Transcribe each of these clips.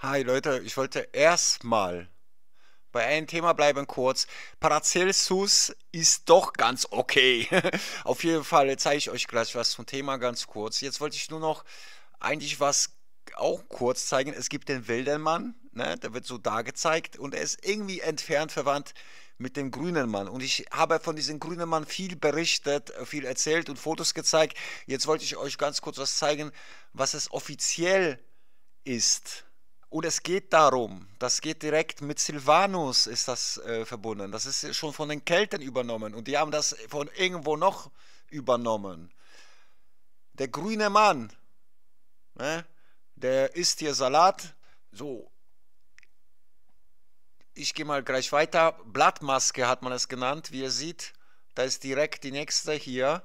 Hi Leute, ich wollte erstmal bei einem Thema bleiben kurz. Paracelsus ist doch ganz okay. Auf jeden Fall zeige ich euch gleich was zum Thema ganz kurz. Jetzt wollte ich nur noch eigentlich was auch kurz zeigen. Es gibt den wilden ne? der wird so da gezeigt und er ist irgendwie entfernt verwandt mit dem grünen Mann. Und ich habe von diesem grünen Mann viel berichtet, viel erzählt und Fotos gezeigt. Jetzt wollte ich euch ganz kurz was zeigen, was es offiziell ist. Und es geht darum, das geht direkt mit Silvanus ist das äh, verbunden. Das ist schon von den Kelten übernommen und die haben das von irgendwo noch übernommen. Der grüne Mann, ne, der isst hier Salat. So, ich gehe mal gleich weiter. Blattmaske hat man es genannt, wie ihr seht. Da ist direkt die nächste hier.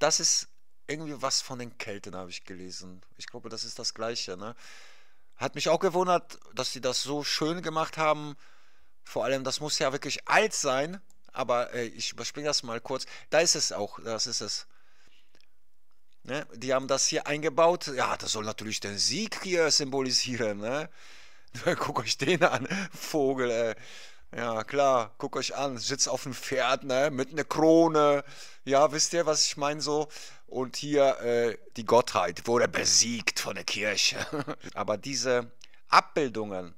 Das ist irgendwie was von den Kelten, habe ich gelesen. Ich glaube, das ist das gleiche. Ne? Hat mich auch gewundert, dass sie das so schön gemacht haben. Vor allem, das muss ja wirklich alt sein. Aber äh, ich überspringe das mal kurz. Da ist es auch, das ist es. Ne? Die haben das hier eingebaut. Ja, das soll natürlich den Sieg hier symbolisieren. Ne? Guck euch den an, Vogel. Äh. Ja, klar, guck euch an, sitzt auf dem Pferd, ne, mit einer Krone. Ja, wisst ihr, was ich meine so? Und hier, äh, die Gottheit wurde besiegt von der Kirche. Aber diese Abbildungen,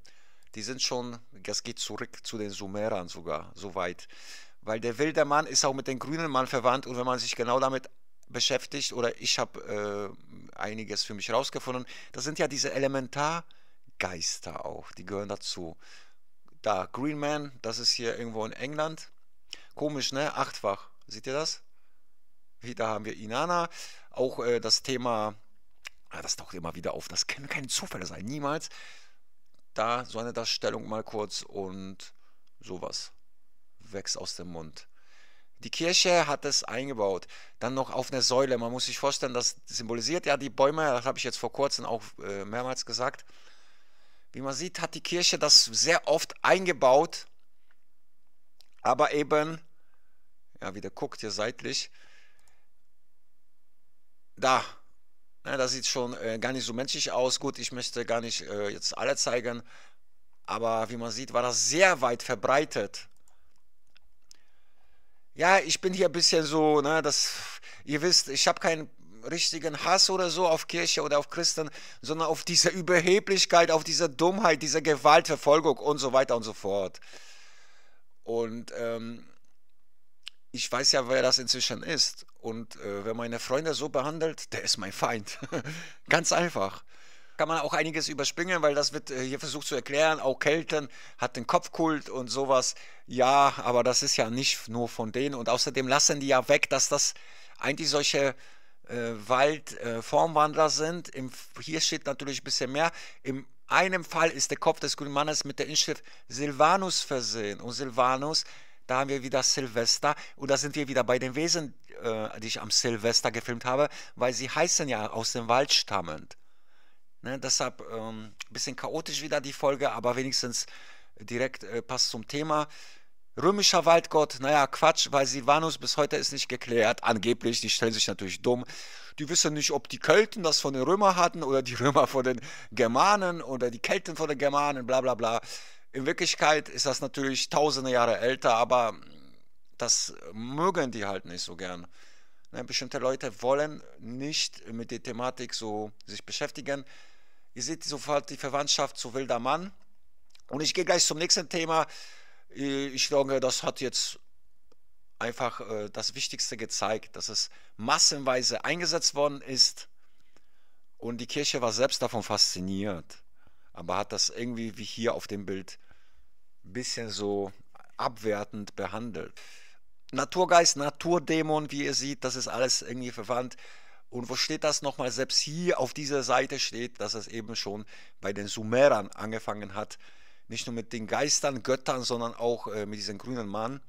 die sind schon, das geht zurück zu den Sumerern sogar, so weit. Weil der wilde Mann ist auch mit dem grünen Mann verwandt und wenn man sich genau damit beschäftigt, oder ich habe äh, einiges für mich rausgefunden, das sind ja diese Elementargeister auch, die gehören dazu. Da, Green Man, das ist hier irgendwo in England. Komisch, ne? Achtfach. Seht ihr das? Wieder haben wir Inanna. Auch äh, das Thema, ah, das taucht immer wieder auf. Das können keine Zufälle sein, niemals. Da so eine Darstellung mal kurz und sowas. Wächst aus dem Mund. Die Kirche hat es eingebaut. Dann noch auf einer Säule. Man muss sich vorstellen, das symbolisiert ja die Bäume. Das habe ich jetzt vor kurzem auch äh, mehrmals gesagt. Wie man sieht, hat die Kirche das sehr oft eingebaut, aber eben, ja, wieder guckt hier seitlich, da, ja, ne, das sieht schon äh, gar nicht so menschlich aus. Gut, ich möchte gar nicht äh, jetzt alle zeigen, aber wie man sieht, war das sehr weit verbreitet. Ja, ich bin hier ein bisschen so, ne, das, ihr wisst, ich habe keinen richtigen Hass oder so auf Kirche oder auf Christen, sondern auf diese Überheblichkeit, auf diese Dummheit, diese Gewaltverfolgung und so weiter und so fort. Und ähm, ich weiß ja, wer das inzwischen ist. Und äh, wer meine Freunde so behandelt, der ist mein Feind. Ganz einfach. Kann man auch einiges überspringen, weil das wird äh, hier versucht zu erklären. Auch Kelten hat den Kopfkult und sowas. Ja, aber das ist ja nicht nur von denen. Und außerdem lassen die ja weg, dass das eigentlich solche äh, Wald äh, sind. Im, hier steht natürlich ein bisschen mehr. In einem Fall ist der Kopf des grünen Mannes mit der Inschrift Silvanus versehen. Und Silvanus, da haben wir wieder Silvester. Und da sind wir wieder bei den Wesen, äh, die ich am Silvester gefilmt habe, weil sie heißen ja aus dem Wald stammend. Ne, deshalb ein ähm, bisschen chaotisch wieder die Folge, aber wenigstens direkt äh, passt zum Thema. Römischer Waldgott, naja, Quatsch, weil Silvanus bis heute ist nicht geklärt. Angeblich, die stellen sich natürlich dumm. Die wissen nicht, ob die Kelten das von den Römern hatten oder die Römer von den Germanen oder die Kelten von den Germanen, bla bla bla. In Wirklichkeit ist das natürlich tausende Jahre älter, aber das mögen die halt nicht so gern. Ne, bestimmte Leute wollen nicht mit der Thematik so sich beschäftigen. Ihr seht sofort die Verwandtschaft zu Wilder Mann. Und ich gehe gleich zum nächsten Thema. Äh, ich denke, das hat jetzt einfach äh, das Wichtigste gezeigt, dass es massenweise eingesetzt worden ist und die Kirche war selbst davon fasziniert, aber hat das irgendwie wie hier auf dem Bild ein bisschen so abwertend behandelt. Naturgeist, Naturdämon, wie ihr seht, das ist alles irgendwie verwandt. Und wo steht das nochmal? Selbst hier auf dieser Seite steht, dass es eben schon bei den Sumerern angefangen hat, nicht nur mit den Geistern, Göttern, sondern auch äh, mit diesem grünen Mann.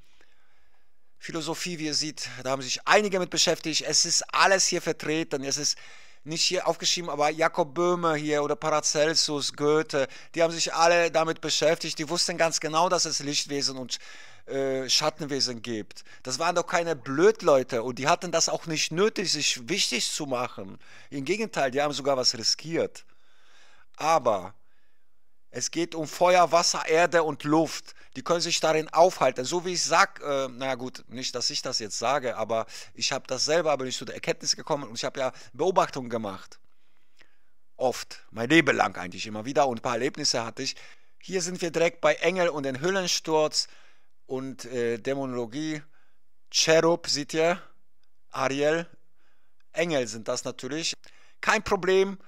Philosophie, wie ihr seht, da haben sich einige mit beschäftigt. Es ist alles hier vertreten. Es ist nicht hier aufgeschrieben, aber Jakob Böhme hier oder Paracelsus, Goethe, die haben sich alle damit beschäftigt. Die wussten ganz genau, dass es Lichtwesen und äh, Schattenwesen gibt. Das waren doch keine Blödleute und die hatten das auch nicht nötig, sich wichtig zu machen. Im Gegenteil, die haben sogar was riskiert. Aber es geht um Feuer, Wasser, Erde und Luft. Die können sich darin aufhalten. So wie ich sage, äh, naja gut, nicht, dass ich das jetzt sage, aber ich habe das selber, bin ich zu der Erkenntnis gekommen und ich habe ja Beobachtungen gemacht. Oft, mein Leben lang eigentlich immer wieder und ein paar Erlebnisse hatte ich. Hier sind wir direkt bei Engel und den Höllensturz und äh, Dämonologie. Cherub, seht ihr? Ariel. Engel sind das natürlich. Kein Problem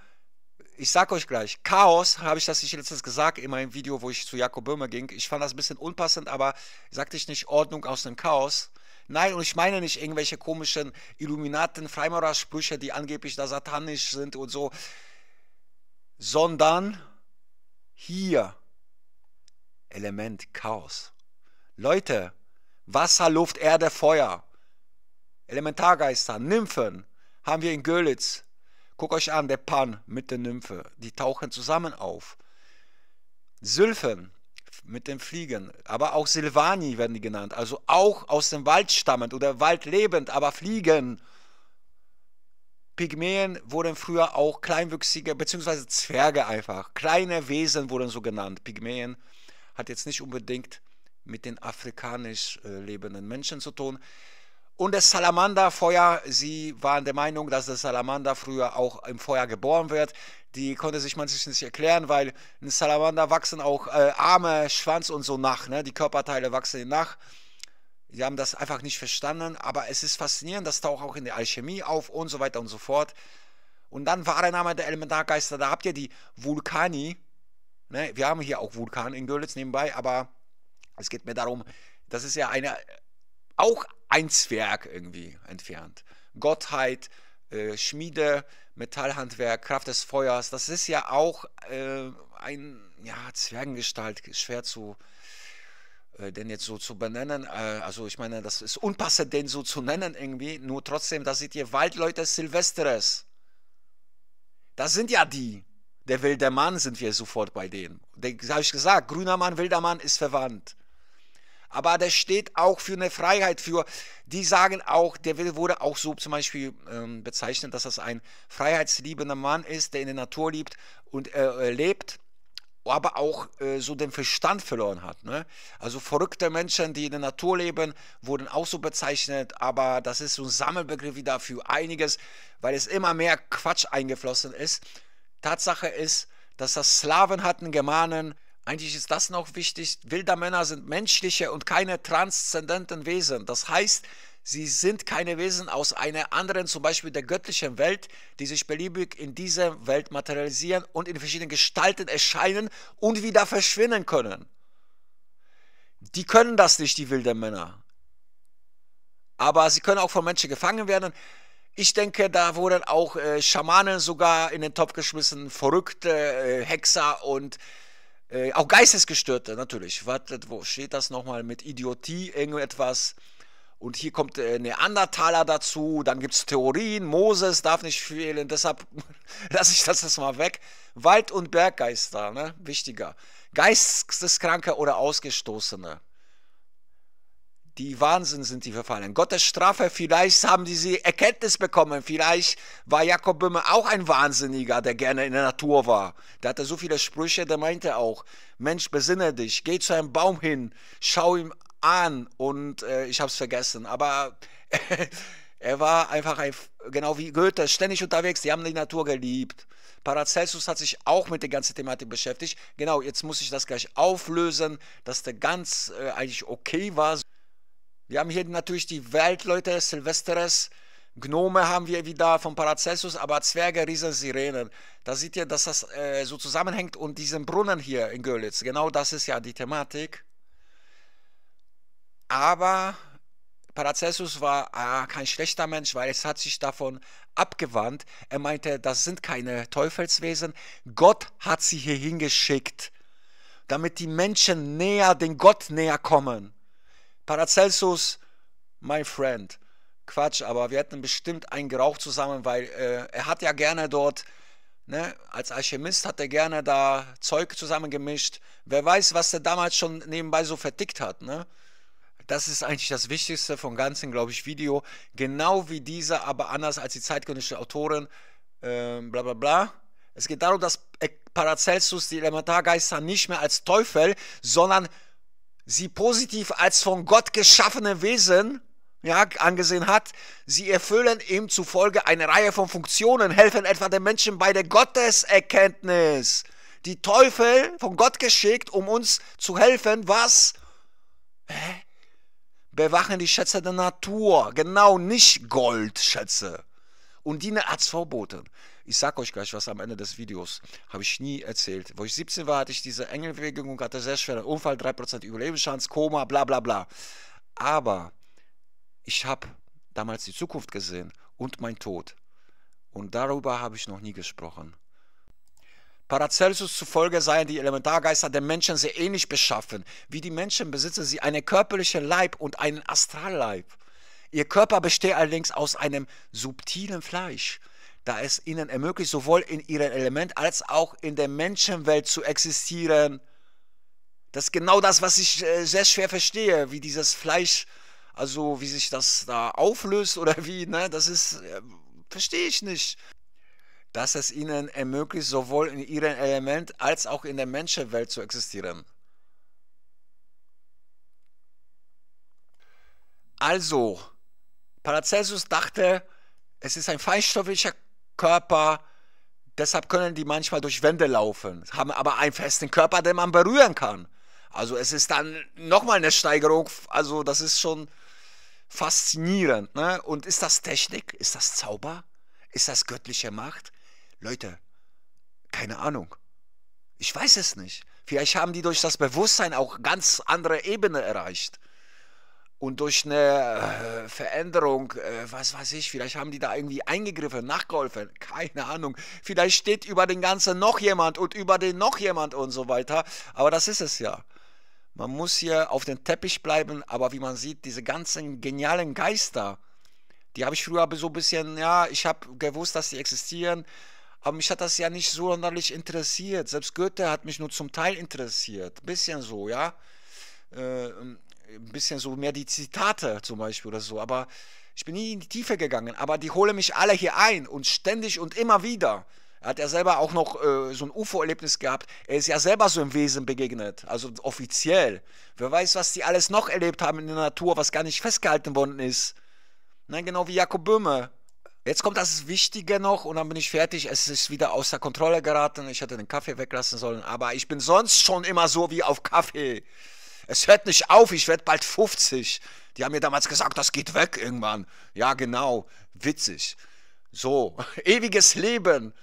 ich sag euch gleich, Chaos, habe ich das nicht letztens gesagt in meinem Video, wo ich zu Jakob Böhme ging. Ich fand das ein bisschen unpassend, aber sagte ich nicht Ordnung aus dem Chaos? Nein, und ich meine nicht irgendwelche komischen Illuminaten, Freimaurersprüche, die angeblich da satanisch sind und so, sondern hier Element Chaos. Leute, Wasser, Luft, Erde, Feuer, Elementargeister, Nymphen haben wir in Görlitz, Guck euch an, der Pan mit der Nymphe, die tauchen zusammen auf. Sylphen mit den Fliegen, aber auch Silvani werden die genannt, also auch aus dem Wald stammend oder waldlebend, aber Fliegen. Pygmäen wurden früher auch kleinwüchsige, beziehungsweise Zwerge einfach. Kleine Wesen wurden so genannt. Pygmäen hat jetzt nicht unbedingt mit den afrikanisch äh, lebenden Menschen zu tun. Und das Salamanderfeuer, sie waren der Meinung, dass das Salamander früher auch im Feuer geboren wird. Die konnte sich man sich nicht erklären, weil in Salamander wachsen auch äh, Arme, Schwanz und so nach. Ne? Die Körperteile wachsen nach. Sie haben das einfach nicht verstanden, aber es ist faszinierend, das taucht auch in der Alchemie auf und so weiter und so fort. Und dann war der Name der Elementargeister, da habt ihr die Vulkani. Ne? Wir haben hier auch Vulkan in Görlitz nebenbei, aber es geht mir darum, das ist ja eine auch ein Zwerg irgendwie entfernt. Gottheit, äh, Schmiede, Metallhandwerk, Kraft des Feuers, das ist ja auch äh, ein ja, Zwergengestalt, schwer zu äh, den jetzt so zu benennen, äh, also ich meine, das ist unpassend, den so zu nennen irgendwie, nur trotzdem, da seht ihr Waldleute Silvestres. Das sind ja die. Der wilde Mann sind wir sofort bei denen. Den, habe ich gesagt, grüner Mann, wilder Mann ist verwandt aber das steht auch für eine Freiheit, für die sagen auch, der wurde auch so zum Beispiel ähm, bezeichnet, dass das ein freiheitsliebender Mann ist, der in der Natur liebt und äh, äh, lebt aber auch äh, so den Verstand verloren hat. Ne? Also verrückte Menschen, die in der Natur leben, wurden auch so bezeichnet, aber das ist so ein Sammelbegriff wieder für einiges, weil es immer mehr Quatsch eingeflossen ist. Tatsache ist, dass das Slawen hatten, Germanen, eigentlich ist das noch wichtig. Wildermänner sind menschliche und keine transzendenten Wesen. Das heißt, sie sind keine Wesen aus einer anderen, zum Beispiel der göttlichen Welt, die sich beliebig in dieser Welt materialisieren und in verschiedenen Gestalten erscheinen und wieder verschwinden können. Die können das nicht, die wilden Männer. Aber sie können auch von Menschen gefangen werden. Ich denke, da wurden auch äh, Schamanen sogar in den Topf geschmissen, verrückte äh, Hexer und äh, auch Geistesgestörte, natürlich. Wartet, wo steht das nochmal mit Idiotie, irgendetwas? Und hier kommt äh, Neandertaler dazu, dann gibt es Theorien, Moses darf nicht fehlen, deshalb lasse ich das jetzt mal weg. Wald- und Berggeister, ne? wichtiger. Geisteskranke oder Ausgestoßene die Wahnsinn sind die verfallen. Gottes Strafe, vielleicht haben die sie Erkenntnis bekommen. Vielleicht war Jakob Böhme auch ein Wahnsinniger, der gerne in der Natur war. Der hatte so viele Sprüche, der meinte auch, Mensch, besinne dich, geh zu einem Baum hin, schau ihm an. Und äh, ich habe es vergessen. Aber er war einfach, ein, genau wie Goethe, ständig unterwegs. Die haben die Natur geliebt. Paracelsus hat sich auch mit der ganzen Thematik beschäftigt. Genau, jetzt muss ich das gleich auflösen, dass der ganz äh, eigentlich okay war. Wir haben hier natürlich die Weltleute, Silvesteres, Gnome haben wir wieder von Paracelsus, aber Zwerge, Riesen, Sirenen. Da seht ihr, dass das äh, so zusammenhängt und diesen Brunnen hier in Görlitz, genau das ist ja die Thematik. Aber Paracelsus war ah, kein schlechter Mensch, weil es hat sich davon abgewandt. Er meinte, das sind keine Teufelswesen. Gott hat sie hier hingeschickt, damit die Menschen näher, den Gott näher kommen. Paracelsus, my friend. Quatsch, aber wir hätten bestimmt einen geraucht zusammen, weil äh, er hat ja gerne dort, ne, als Alchemist hat er gerne da Zeug zusammengemischt. Wer weiß, was er damals schon nebenbei so vertickt hat, ne? Das ist eigentlich das Wichtigste vom ganzen, glaube ich, Video. Genau wie dieser, aber anders als die zeitgenössische Autorin, äh, bla bla bla. Es geht darum, dass äh, Paracelsus die Elementargeister nicht mehr als Teufel, sondern sie positiv als von Gott geschaffene Wesen ja, angesehen hat. Sie erfüllen ihm zufolge eine Reihe von Funktionen, helfen etwa den Menschen bei der Gotteserkenntnis. Die Teufel von Gott geschickt, um uns zu helfen, was? Hä? Bewachen die Schätze der Natur, genau nicht Goldschätze und dienen als Verboten. Ich sag euch gleich was am Ende des Videos. Habe ich nie erzählt. Wo ich 17 war, hatte ich diese Engelbewegung, hatte sehr schweren Unfall, 3% Überlebenschance, Koma, bla bla bla. Aber ich habe damals die Zukunft gesehen und mein Tod. Und darüber habe ich noch nie gesprochen. Paracelsus zufolge seien die Elementargeister der Menschen sehr ähnlich beschaffen. Wie die Menschen besitzen sie einen körperlichen Leib und einen Astralleib. Ihr Körper besteht allerdings aus einem subtilen Fleisch da es ihnen ermöglicht, sowohl in ihrem Element als auch in der Menschenwelt zu existieren. Das ist genau das, was ich äh, sehr schwer verstehe, wie dieses Fleisch, also wie sich das da auflöst oder wie, ne, das ist, ähm, verstehe ich nicht. Dass es ihnen ermöglicht, sowohl in ihrem Element als auch in der Menschenwelt zu existieren. Also, Paracelsus dachte, es ist ein feinstofflicher Körper. Deshalb können die manchmal durch Wände laufen, haben aber einen festen Körper, den man berühren kann. Also es ist dann nochmal eine Steigerung. Also das ist schon faszinierend. Ne? Und ist das Technik? Ist das Zauber? Ist das göttliche Macht? Leute, keine Ahnung. Ich weiß es nicht. Vielleicht haben die durch das Bewusstsein auch ganz andere Ebene erreicht und durch eine äh, Veränderung, äh, was weiß ich, vielleicht haben die da irgendwie eingegriffen, nachgeholfen, keine Ahnung. Vielleicht steht über den Ganzen noch jemand und über den noch jemand und so weiter. Aber das ist es ja. Man muss hier auf den Teppich bleiben, aber wie man sieht, diese ganzen genialen Geister, die habe ich früher so ein bisschen, ja, ich habe gewusst, dass sie existieren, aber mich hat das ja nicht so sonderlich interessiert. Selbst Goethe hat mich nur zum Teil interessiert. Bisschen so, ja. Ähm, ein bisschen so mehr die Zitate zum Beispiel oder so, aber ich bin nie in die Tiefe gegangen, aber die holen mich alle hier ein und ständig und immer wieder. Er hat ja selber auch noch äh, so ein UFO-Erlebnis gehabt. Er ist ja selber so im Wesen begegnet, also offiziell. Wer weiß, was die alles noch erlebt haben in der Natur, was gar nicht festgehalten worden ist. Na, genau wie Jakob Böhme. Jetzt kommt das Wichtige noch und dann bin ich fertig. Es ist wieder außer Kontrolle geraten. Ich hätte den Kaffee weglassen sollen, aber ich bin sonst schon immer so wie auf Kaffee es hört nicht auf, ich werde bald 50. Die haben mir damals gesagt, das geht weg irgendwann. Ja, genau, witzig. So, ewiges Leben,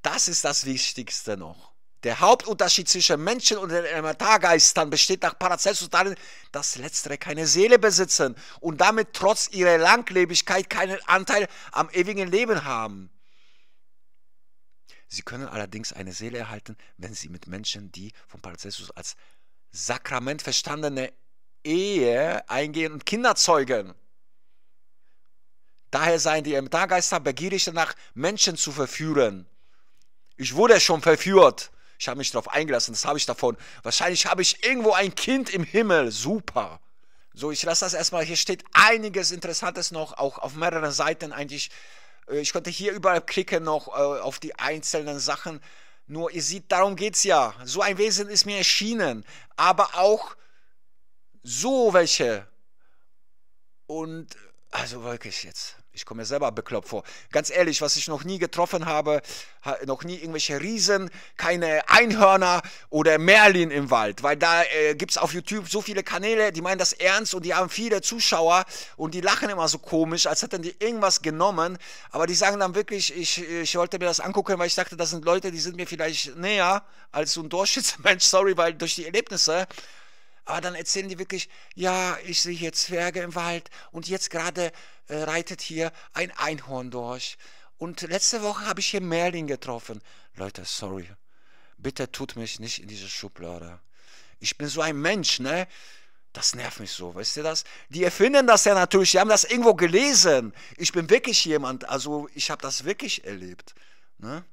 das ist das Wichtigste noch. Der Hauptunterschied zwischen Menschen und den Elementargeistern besteht nach Paracelsus darin, dass Letztere keine Seele besitzen und damit trotz ihrer Langlebigkeit keinen Anteil am ewigen Leben haben. Sie können allerdings eine Seele erhalten, wenn sie mit Menschen, die von Paracelsus als Sakrament verstandene Ehe eingehen und Kinder zeugen. Daher seien die Elementargeister begierig danach, Menschen zu verführen. Ich wurde schon verführt. Ich habe mich darauf eingelassen, das habe ich davon. Wahrscheinlich habe ich irgendwo ein Kind im Himmel. Super. So, ich lasse das erstmal. Hier steht einiges Interessantes noch, auch auf mehreren Seiten eigentlich. Äh, ich konnte hier überall klicken noch äh, auf die einzelnen Sachen. Nur ihr seht, darum geht's ja. So ein Wesen ist mir erschienen, aber auch so welche. Und also wirklich jetzt. Ich komme mir selber bekloppt vor. Ganz ehrlich, was ich noch nie getroffen habe, noch nie irgendwelche Riesen, keine Einhörner oder Merlin im Wald, weil da äh, gibt es auf YouTube so viele Kanäle, die meinen das ernst und die haben viele Zuschauer und die lachen immer so komisch, als hätten die irgendwas genommen, aber die sagen dann wirklich, ich, ich wollte mir das angucken, weil ich dachte, das sind Leute, die sind mir vielleicht näher als so ein Durchschnittsmensch, sorry, weil durch die Erlebnisse aber ah, dann erzählen die wirklich, ja, ich sehe hier Zwerge im Wald und jetzt gerade äh, reitet hier ein Einhorn durch. Und letzte Woche habe ich hier Merlin getroffen. Leute, sorry. Bitte tut mich nicht in diese Schublade. Ich bin so ein Mensch, ne? Das nervt mich so, weißt du das? Die erfinden das ja natürlich, die haben das irgendwo gelesen. Ich bin wirklich jemand, also ich habe das wirklich erlebt. Ne?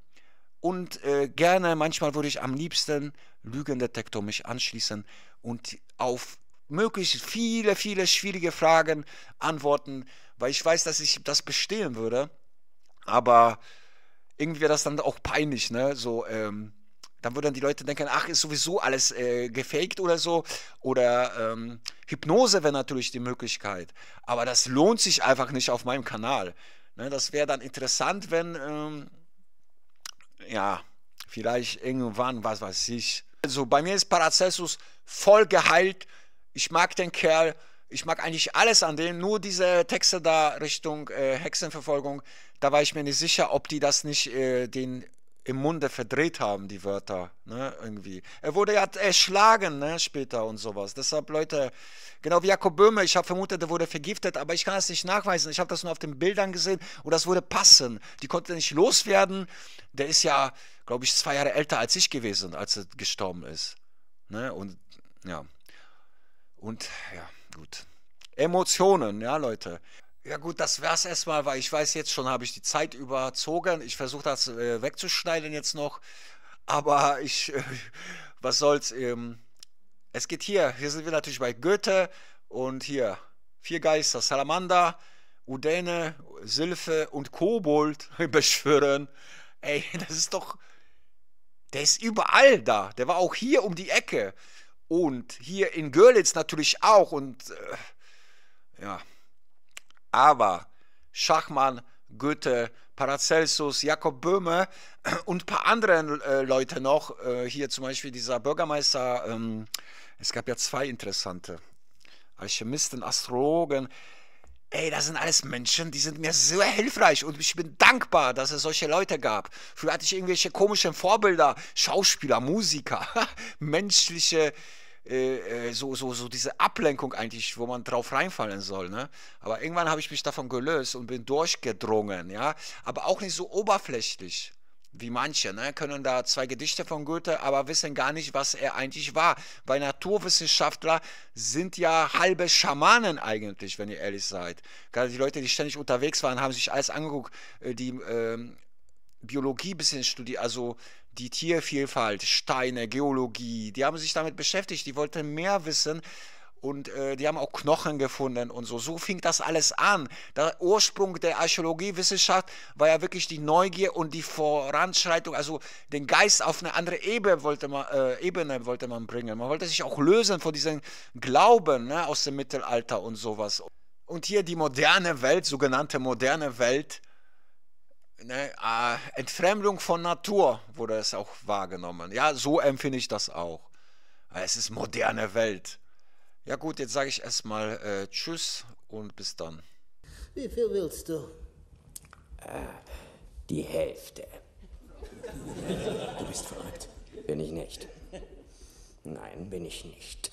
Und äh, gerne, manchmal würde ich am liebsten Lügendetektor mich anschließen und auf möglichst viele, viele schwierige Fragen antworten, weil ich weiß, dass ich das bestehen würde. Aber irgendwie wäre das dann auch peinlich, ne? So, ähm, dann würden die Leute denken, ach, ist sowieso alles äh, gefaked oder so. Oder ähm, Hypnose wäre natürlich die Möglichkeit. Aber das lohnt sich einfach nicht auf meinem Kanal. Ne? Das wäre dann interessant, wenn ähm, ja, vielleicht irgendwann, was weiß ich. Also bei mir ist Paracelsus voll geheilt. Ich mag den Kerl. Ich mag eigentlich alles an dem, nur diese Texte da Richtung äh, Hexenverfolgung. Da war ich mir nicht sicher, ob die das nicht äh, den im Munde verdreht haben, die Wörter, ne, irgendwie. Er wurde ja erschlagen, ne, später und sowas. Deshalb, Leute, genau wie Jakob Böhme, ich habe vermutet, er wurde vergiftet, aber ich kann das nicht nachweisen. Ich habe das nur auf den Bildern gesehen und das wurde passen. Die konnte nicht loswerden. Der ist ja, glaube ich, zwei Jahre älter als ich gewesen, als er gestorben ist. Ne, und, ja. Und, ja, gut. Emotionen, ja, Leute. Ja gut, das wär's erstmal, weil ich weiß jetzt schon, habe ich die Zeit überzogen. Ich versuche das äh, wegzuschneiden jetzt noch. Aber ich, äh, was soll's. Ähm, es geht hier, hier sind wir natürlich bei Goethe und hier vier Geister, Salamander, Udene, Silphe und Kobold beschwören. Ey, das ist doch, der ist überall da. Der war auch hier um die Ecke. Und hier in Görlitz natürlich auch. Und äh, ja. Aber Schachmann, Goethe, Paracelsus, Jakob Böhme äh, und ein paar andere äh, Leute noch. Äh, hier zum Beispiel dieser Bürgermeister, ähm, es gab ja zwei interessante Alchemisten, Astrologen. Ey, das sind alles Menschen, die sind mir sehr hilfreich und ich bin dankbar, dass es solche Leute gab. Früher hatte ich irgendwelche komischen Vorbilder, Schauspieler, Musiker, menschliche äh, äh, äh, so, so, so diese Ablenkung eigentlich, wo man drauf reinfallen soll. Ne? Aber irgendwann habe ich mich davon gelöst und bin durchgedrungen, ja. Aber auch nicht so oberflächlich wie manche, ne? können da zwei Gedichte von Goethe, aber wissen gar nicht, was er eigentlich war. Weil Naturwissenschaftler sind ja halbe Schamanen eigentlich, wenn ihr ehrlich seid. Gerade die Leute, die ständig unterwegs waren, haben sich alles angeguckt, äh, die ähm, Biologie ein bisschen studiert, also die Tiervielfalt, Steine, Geologie, die haben sich damit beschäftigt, die wollten mehr wissen und äh, die haben auch Knochen gefunden und so. So fing das alles an. Der Ursprung der Archäologiewissenschaft war ja wirklich die Neugier und die Voranschreitung, also den Geist auf eine andere Ebene wollte man, äh, Ebene wollte man bringen. Man wollte sich auch lösen von diesem Glauben ne, aus dem Mittelalter und sowas. Und hier die moderne Welt, sogenannte moderne Welt, ne, äh, Entfremdung von Natur wurde es auch wahrgenommen. Ja, so empfinde ich das auch. Es ist moderne Welt. Ja gut, jetzt sage ich erstmal äh, Tschüss und bis dann. Wie viel willst du? Äh, die Hälfte. Du bist verrückt. Bin ich nicht. Nein, bin ich nicht.